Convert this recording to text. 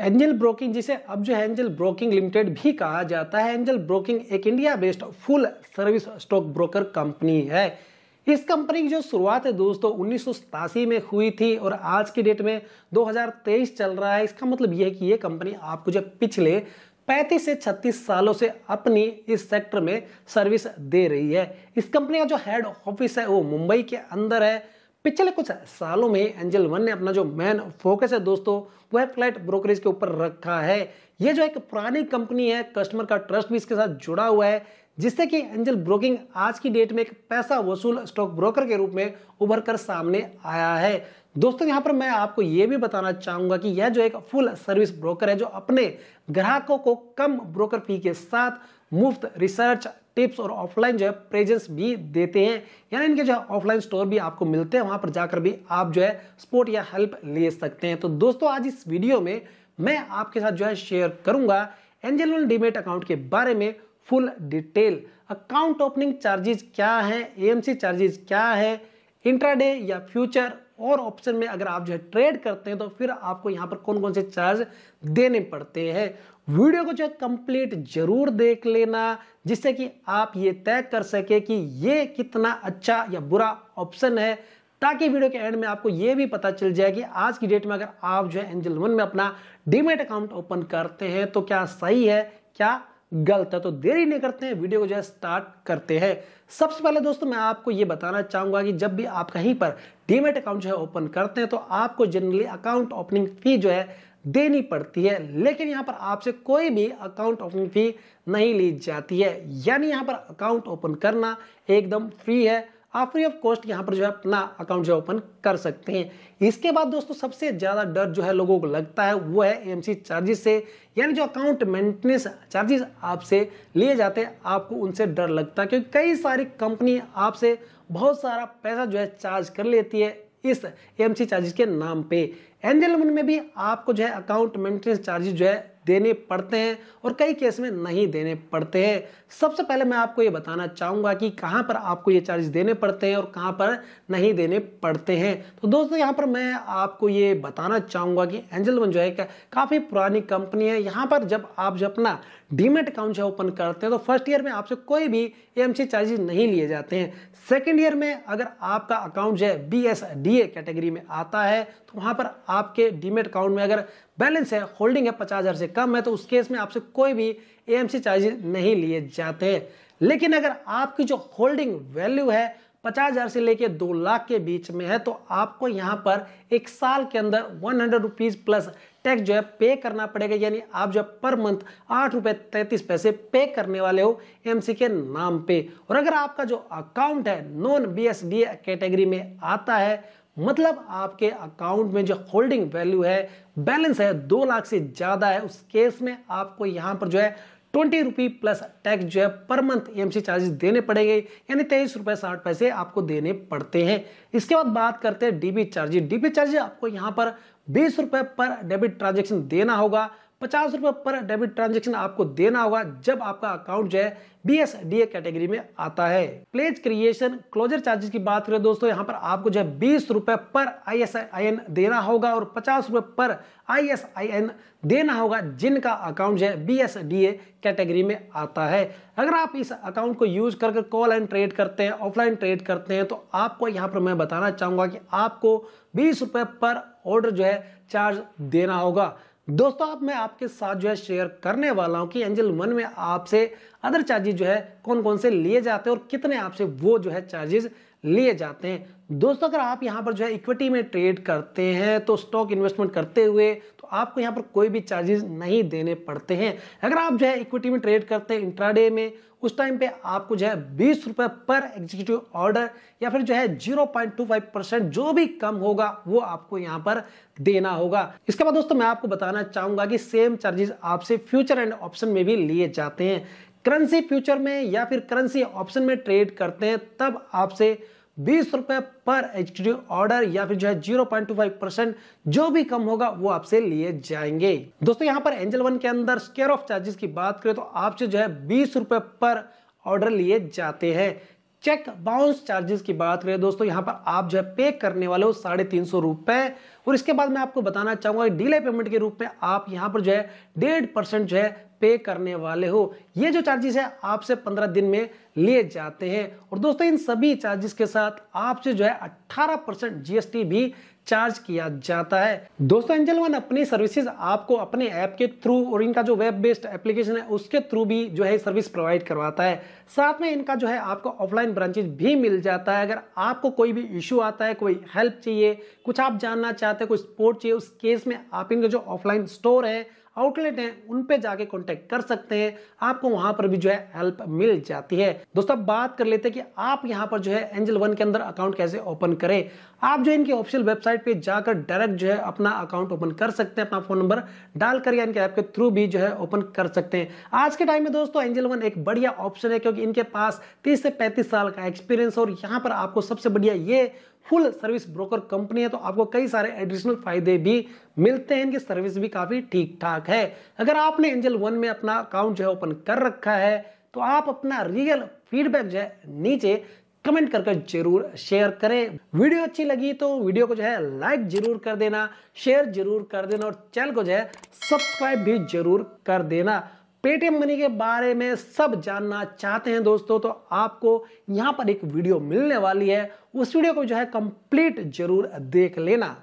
angel broking जिसे अब जो है एंजल ब्रोकिंग लिमिटेड भी कहा जाता है एंजल ब्रोकिंग एक India based full service stock broker company है इस कंपनी की जो शुरुआत है दोस्तों उन्नीस में हुई थी और आज की डेट में 2023 चल रहा है इसका मतलब यह है कि ये कंपनी आपको जो पिछले 35 से 36 सालों से अपनी इस सेक्टर में सर्विस दे रही है इस कंपनी का जो हेड ऑफिस है वो मुंबई के अंदर है पिछले कुछ सालों में एंजल वन ने अपना जो मेन फोकस है दोस्तों वह फ्लैट ब्रोकरेज के ऊपर रखा है ये जो एक पुरानी कंपनी है कस्टमर का ट्रस्ट भी इसके साथ जुड़ा हुआ है जिससे कि एंजल ब्रोकिंग आज की डेट में एक पैसा वसूल स्टॉक ब्रोकर के रूप में उभर कर सामने आया है दोस्तों यहाँ पर मैं आपको ये भी बताना चाहूंगा कि यह जो एक फुल सर्विस ब्रोकर है जो अपने ग्राहकों को कम ब्रोकर फी के साथ मुफ्त रिसर्च टिप्स और ऑफलाइन जो है प्रेजेंस भी देते हैं यानी इनके जो है ऑफलाइन स्टोर भी आपको मिलते हैं वहां पर जाकर भी आप जो है सपोर्ट या हेल्प ले सकते हैं तो दोस्तों आज इस वीडियो में मैं आपके साथ जो है शेयर करूंगा एंजल डिमेट अकाउंट के बारे में full detail account opening charges क्या है एएमसी चार्जेज क्या है इंट्राडे या फ्यूचर और ऑप्शन में अगर आप जो है ट्रेड करते हैं तो फिर आपको यहाँ पर कौन कौन से चार्ज देने पड़ते हैं वीडियो को जो है कंप्लीट जरूर देख लेना जिससे कि आप ये तय कर सके कि ये कितना अच्छा या बुरा ऑप्शन है ताकि वीडियो के एंड में आपको ये भी पता चल जाए कि आज की डेट में अगर आप जो है एंजल वन में अपना डीमेट अकाउंट ओपन करते हैं तो क्या सही है क्या गलत है तो देरी नहीं करते हैं वीडियो को जो है स्टार्ट करते हैं सबसे पहले दोस्तों मैं आपको ये बताना चाहूँगा कि जब भी आप कहीं पर डीमेट अकाउंट जो है ओपन करते हैं तो आपको जनरली अकाउंट ओपनिंग फ़ी जो है देनी पड़ती है लेकिन यहाँ पर आपसे कोई भी अकाउंट ओपनिंग फ़ी नहीं ली जाती है यानी यहाँ पर अकाउंट ओपन करना एकदम फ्री है आप फ्री ऑफ कॉस्ट यहाँ पर जो है अपना अकाउंट जो है ओपन कर सकते हैं इसके बाद दोस्तों सबसे ज़्यादा डर जो है लोगों को लगता है वो है एमसी चार्जेस से यानी जो अकाउंट मेंटेनेंस चार्जेस आपसे लिए जाते हैं आपको उनसे डर लगता है क्योंकि कई सारी कंपनी आपसे बहुत सारा पैसा जो है चार्ज कर लेती है इस एमसी चार्जेस के नाम पे एंजल में भी आपको जो है अकाउंट मेंटेनेंस चार्जेस जो है देने पड़ते हैं और कई केस में नहीं देने पड़ते हैं सबसे पहले मैं आपको ये बताना चाहूँगा कि कहाँ पर आपको ये चार्ज देने पड़ते हैं और कहाँ पर नहीं देने पड़ते हैं तो दोस्तों यहाँ पर मैं आपको ये बताना चाहूँगा कि एंजल वन जो है काफ़ी पुरानी कंपनी है यहाँ पर जब आप जब अपना डीमेट अकाउंट जो ओपन करते हैं तो फर्स्ट ईयर में आपसे कोई भी एम चार्जेस नहीं लिए जाते हैं सेकेंड ईयर में अगर आपका अकाउंट जो है बी कैटेगरी में आता है तो वहाँ पर आपके डीमेट अकाउंट में अगर बैलेंस है होल्डिंग है पचास हज़ार से कम है तो उस केस में आपसे कोई भी एएमसी चार्जेस नहीं लिए जाते लेकिन अगर आपकी जो होल्डिंग वैल्यू है पचास हज़ार से लेके दो लाख के बीच में है तो आपको यहाँ पर एक साल के अंदर one hundred rupees plus tax जो है पे करना पड़ेगा यानी आप जो है पर मंथ आठ रुपए तैतीस पैसे पे करने वाले हो एम के नाम पे और अगर आपका जो अकाउंट है non B S B category में आता है मतलब आपके अकाउंट में जो होल्डिंग वैल्यू है बैलेंस है दो लाख से ज़्यादा है उस केस में आपको यहां पर जो है ट्वेंटी रुपी प्लस टैक्स जो है पर मंथ एमसी चार्जेस देने पड़ेंगे यानी तेईस रुपए साठ पैसे आपको देने पड़ते हैं इसके बाद बात करते हैं डीबी चार्जेस डीबी चार्जेस आपको यहां पर बीस रुपए पर डेबिट ट्रांजेक्शन देना होगा पचास रुपये पर डेबिट ट्रांजेक्शन आपको देना होगा जब आपका अकाउंट जो है B S D A category में आता है प्लेज क्रिएशन क्लोजर चार्जेस की बात करें दोस्तों यहाँ पर आपको जो है बीस रुपये पर आई एस आई एन देना होगा और पचास रुपये पर आई एस आई एन देना होगा जिनका अकाउंट जो है B S D A category में आता है अगर आप इस अकाउंट को यूज करके कॉल एंड ट्रेड करते हैं ऑफलाइन ट्रेड करते हैं तो आपको यहाँ पर मैं बताना चाहूँगा कि आपको बीस रुपये पर ऑर्डर जो है चार्ज देना होगा दोस्तों आप मैं आपके साथ जो है शेयर करने वाला हूं कि एंजल वन में आपसे अदर चार्जेस जो है कौन कौन से लिए जाते हैं और कितने आपसे वो जो है चार्जेस लिए जाते हैं दोस्तों अगर आप यहाँ पर जो है इक्विटी में ट्रेड करते हैं तो स्टॉक इन्वेस्टमेंट करते हुए तो आपको यहाँ पर कोई भी चार्जेस नहीं देने पड़ते हैं अगर आप जो है इक्विटी में ट्रेड करते हैं इंट्राडे में उस टाइम पे आपको जो है बीस रुपए पर एग्जीक्यूटिव ऑर्डर या फिर जो है zero point two five percent जो भी कम होगा वो आपको यहाँ पर देना होगा इसके बाद दोस्तों मैं आपको बताना चाहूंगा कि सेम चार्जेस आपसे फ्यूचर एंड ऑप्शन में भी लिए जाते हैं करेंसी फ्यूचर में या फिर करेंसी ऑप्शन में ट्रेड करते हैं तब आपसे बीस रुपए पर एच ऑर्डर या फिर जो है zero point two five percent जो भी कम होगा वो आपसे लिए जाएंगे दोस्तों यहां पर एंजल वन के अंदर स्केयर ऑफ चार्जेस की बात करें तो आपसे जो है बीस रुपए पर ऑर्डर लिए जाते हैं चेक बाउंस चार्जेस की बात करें दोस्तों यहाँ पर आप जो है पे करने वाले हो साढ़े तीन सौ रुपए और इसके बाद मैं आपको बताना चाहूंगा डीले पेमेंट के रूप में आप यहाँ पर जो है डेढ़ परसेंट जो है पे करने वाले हो ये जो चार्जेस है आपसे पंद्रह दिन में लिए जाते हैं और दोस्तों इन सभी चार्जेस के साथ आपसे जो है अट्ठारह परसेंट जीएसटी भी चार्ज किया जाता है दोस्तों एंजल वन अपनी सर्विसेज आपको अपने ऐप के थ्रू और इनका जो वेब बेस्ड एप्लीकेशन है उसके थ्रू भी जो है सर्विस प्रोवाइड करवाता है साथ में इनका जो है आपको ऑफलाइन ब्रांचेज भी मिल जाता है अगर आपको कोई भी इशू आता है कोई हेल्प चाहिए कुछ आप जानना चाहते हैं कोई सपोर्ट चाहिए उस केस में आप इनका जो ऑफलाइन स्टोर है आउटलेट हैं उन पे जाके कॉन्टेक्ट कर सकते हैं आपको वहां पर भी जो है हेल्प मिल जाती है दोस्तों बात कर लेते हैं कि आप यहाँ पर जो है एंजल वन के अंदर अकाउंट कैसे ओपन करें आप जो इनके ऑफिशियल वेबसाइट पे जाकर डायरेक्ट जो है अपना अकाउंट ओपन कर सकते हैं अपना फोन नंबर डालकर या इनके ऐप के थ्रू भी जो है ओपन कर सकते हैं आज के टाइम में दोस्तों एंजल वन एक बढ़िया ऑप्शन है क्योंकि इनके पास तीस से पैंतीस साल का एक्सपीरियंस और यहाँ पर आपको सबसे बढ़िया ये फुल सर्विस ब्रोकर कंपनी है तो आपको कई सारे एडिशनल फायदे भी मिलते हैं इनकी सर्विस भी काफ़ी ठीक ठाक है अगर आपने एंजल वन में अपना अकाउंट जो है ओपन कर रखा है तो आप अपना रियल फीडबैक जो है नीचे कमेंट करके जरूर शेयर करें वीडियो अच्छी लगी तो वीडियो को जो है लाइक जरूर कर देना शेयर जरूर कर देना और चैनल को जो है सब्सक्राइब भी जरूर कर देना पेटीएम मनी के बारे में सब जानना चाहते हैं दोस्तों तो आपको यहाँ पर एक वीडियो मिलने वाली है उस वीडियो को जो है कंप्लीट जरूर देख लेना